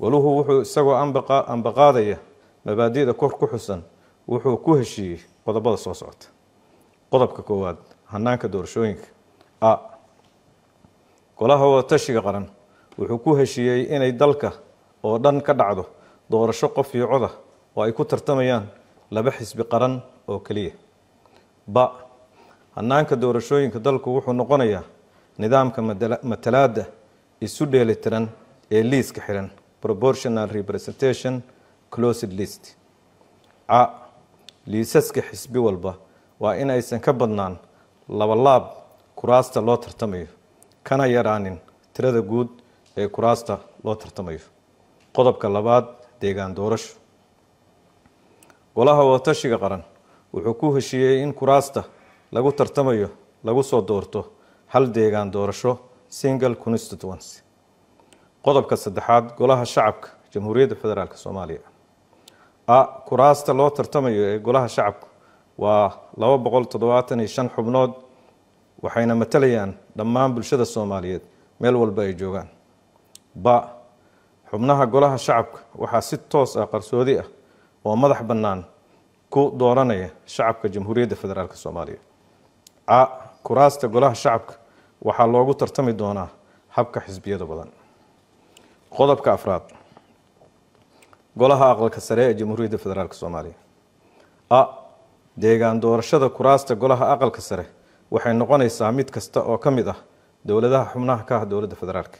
waluhu wuxuu isagoo ambaqaadaya mabaadida kor ku xusan wuxuu ku heshiiyey qodobada soo socota qodobka koowaad hanaanka doorashooyinka a golaha wadatashiga qaran wuxuu ku heshiiyey inay dalka oo dhan ka dhacdo doorasho qof iyo coda oo ay ku tartamayaan laba xisbi qaran oo keliya ba hanaanka doorashooyinka dalku wuxuu noqonayaa nidaamka matalaada isu dheelitiran ee liiska xiran proportional representation closed list a liisaska xisbi walba waa inaysan ka badnaan labalaab kuraasta loo tartamayo kana yaraanin tirada guud ee kuraasta loo tartamayo qodobka labaad deegaan doorasho golaha watashiga qaran wuxuu ku heshiiyey in kuraasta lagu tartamayo lagu soo doorto hal deegaan doorasho single constituency qodobka saddexaad golaha shacabka jamhuuriyadda federaalk soomaaliya a kuraasta loo tartamayo ee golaha shacabka waa laba boqol toddobaatan iyo shan xubnood waxayna matalayaan dhammaan bulshada soomaaliyeed meel walba ay joogaan ba xubnaha golaha shacabka waxaa si toos ah qarsoodi ah oo madax bannaan ku dooranaya shacabka jamhuuriyadda federaalk soomaaliya a kuraasta golaha shacabka waxaa loogu tartami doonaa habka xisbiyada badan qodobka afraad golaha aqalka sare ee jamhuuriyadda federaalk soomaaliya a deegaan doorashada kuraasta golaha aqalka sare waxay noqonaysaa mid kasta oo ka mid ah dowladaha xubnaha ka ah dowladda federaalk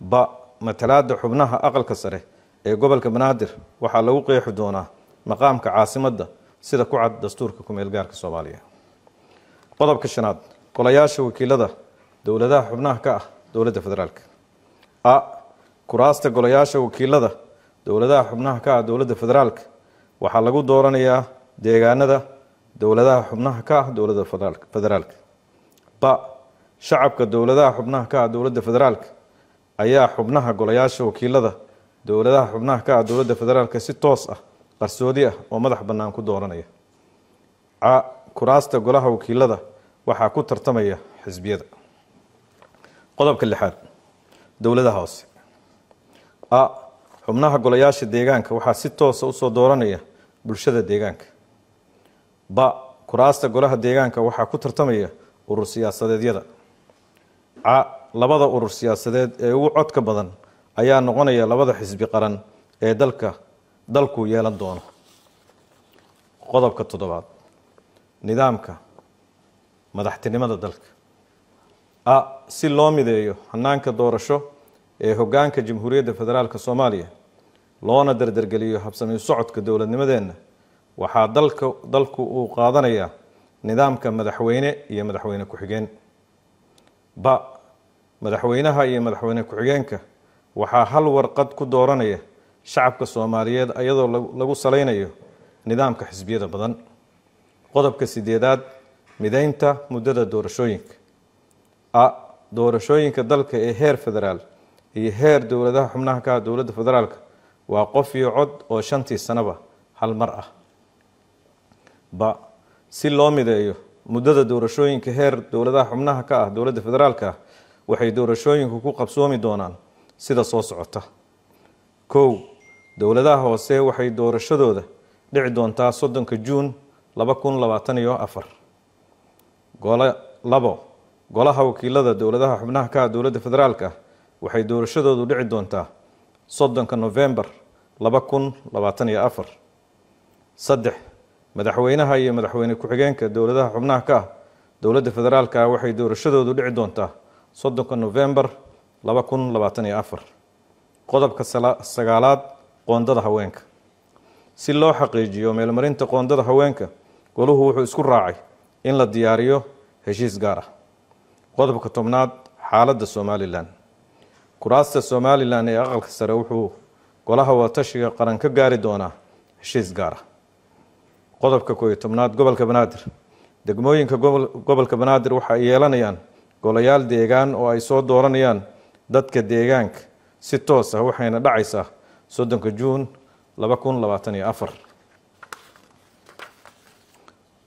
ba matalaada xubnaha aqalka sare ee gobolka banaadir waxaa lagu qeexi doonaa maqaamka caasimadda sida ku cad dastuurka kumeel gaarka soomaaliya qodobka shanaad golayaasha wakiilada dowladaha xubnaha ka ah dowladda federaalk a kuraasta golayaasha wakiilada dowladaha xubnaha ka ah dowladda federaalka waxaa lagu dooranayaa deegaanada dowladaha xubnaha ka ah dowladda federaalka ba shacabka dowladaha xubnaha ka ah dowladda federaalka ayaa xubnaha golayaasha wakiilada dowladaha xubnaha ka ah dowladda federaalka si toos ah qarsoodi ah oo madax bannaan ku dooranaya a kuraasta golaha wakiilada waxaa ku tartamaya xisbiyada qodobka lixaad dowladaha hoose a xubnaha golayaasha deegaanka waxaa si toosa ah usoo dooranaya bulshada deegaanka ba kuraasta golaha deegaanka waxaa ku tartamaya urur siyaasadeedyada ca labada urur siyaasadeed ee ugu codka badan ayaa noqonaya labada xisbi qaran ee dalka dalku yeelan doono qodobka toddobaad nidaamka madaxtinimada dalka a si loo mideeyo hanaanka doorasho ee hogaanka jamhuuriyadda federaalk soomaaliya loona dardargeliyo habsami socodka dowladnimadeenna waxaa dalka dalku uu qaadanayaa nidaamka madaxweyne iyo madaxweyne ku-xigeen ba madaxweynaha iyo madaxweyne ku-xigeenka waxaa hal warqad ku dooranaya shacabka soomaaliyeed iyadoo lagu salaynayo nidaamka xisbiyada badan qodobka sideedaad midaynta muddada doorashooyinka a doorashooyinka dalka ee heer federaal iyo heer dowladaha xubnaha ka ah dowladda federaalka waa qof iyo cod oo shantii sanaba hal mar ah ba si loo mideeyo muddada doorashooyinka heer dowladaha xubnaha ka ah dowladda federaalka waxay doorashooyinku ku qabsoomi doonaan sida soo socota kow dowladaha hoose waxay doorashadooda dhici doontaa soddonka juun laba kun labaatan iyo afar gole labo golaha wakiilada dowladaha xubnaha ka ah dowladda federaalka waxay doorashadoodu dhici doontaa soddonka nofembar laba kun labaatan iyo afar saddex madaxweynaha iyo madaxweyne ku-xigeenka dowladaha xubnaha ka ah dowladda federaalka ah waxay doorashadoodu dhici doontaa soddonka nofembar laba kun labaatan iyo afar qodobka sagaalaad qoondada haweenka si loo xaqiijiyo meelmarinta qoondada haweenka goluhu wuxuu isku raacay in la diyaariyo heshiis gaar ah qodobka tobnaad xaaladda somalilan kuraasta somalilan ee aqalka sare wuxuu golaha wadatashiga qaran ka gaari doonaa heshiis gaara ah. qodobka kooiyo tobnaad gobolka banaadir degmooyinka gobolka banaadir waxaay yeelanayaan golayaal deegaan oo ay soo dooranayaan dadka deegaanka si toos ah waxayna dhacaysaa soddonka juun laba kun labaatan iyo afar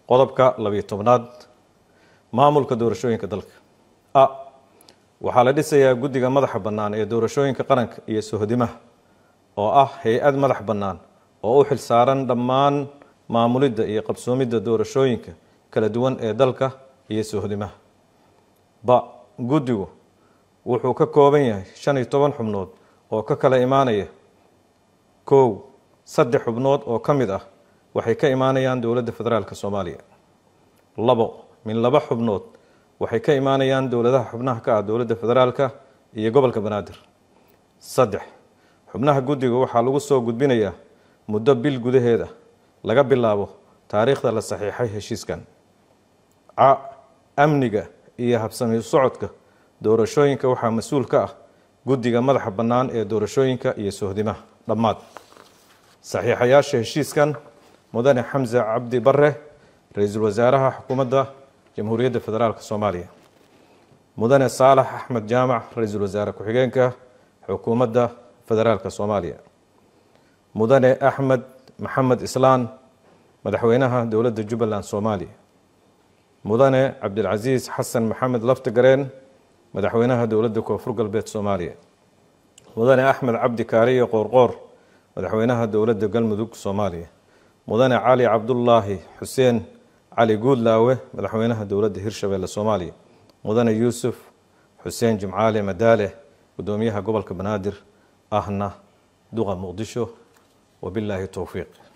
qodobka labiyo tobnaad maamulka doorashooyinka dalka waxaa la dhisayaa guddiga madaxa bannaan ee doorashooyinka qaranka iyo sohodimaha oo ah hay-ad madax bannaan oo u xil saaran dhammaan maamulidda iyo qabsoomidda doorashooyinka kala duwan ee dalka iyo sohodimaha ba guddigu wuxuu ka kooban yahay shan iyo toban xubnood oo ka kala imaanaya kow saddex xubnood oo ka mid ah waxay ka imaanayaan dowladda federaalk soomaaliya labo min laba xubnood waxay ka imaanayaan dowladaha xubnaha ka ah dowladda federaalka iyo gobolka banaadir saddex xubnaha guddiga waxaa lagu soo gudbinayaa muddo bil gudaheeda ah, laga bilaabo taariikhda la saxiixay heshiiskan ca amniga iyo habsami socodka doorashooyinka waxaa mas-uul ka ah guddiga madaxa bannaan ee doorashooyinka iyo sohdimaha dhammaad saxiixayaasha heshiiskan mudane xamse cabdi bare ra-iisul wasaaraha xukuumadda jamhuuriyadda federaalka soomaaliya mudane saalax axmed jaamac ra-iisul wasaare ku-xigeenka xukuumadda federaalka soomaaliya mudane axmed maxamed islaan madaxweynaha dowladda jubbaland soomaaliya mudane cabdilcasiis xasan maxamed gareen madaxweynaha dowladda koonfur galbeed soomaaliya mudane axmed cabdi kaariyo qoorqoor madaxweynaha dowladda galmudug soomaaliya mudane cali cabdulaahi xuseen cali guudlaawe madaxweynaha dowladda hirshabeelle soomaaliya mudane yuusuf xuseen jimcaale madaale guddoomiyaha gobolka banaadir ahna duqa muqdisho wabilaahi towfiiq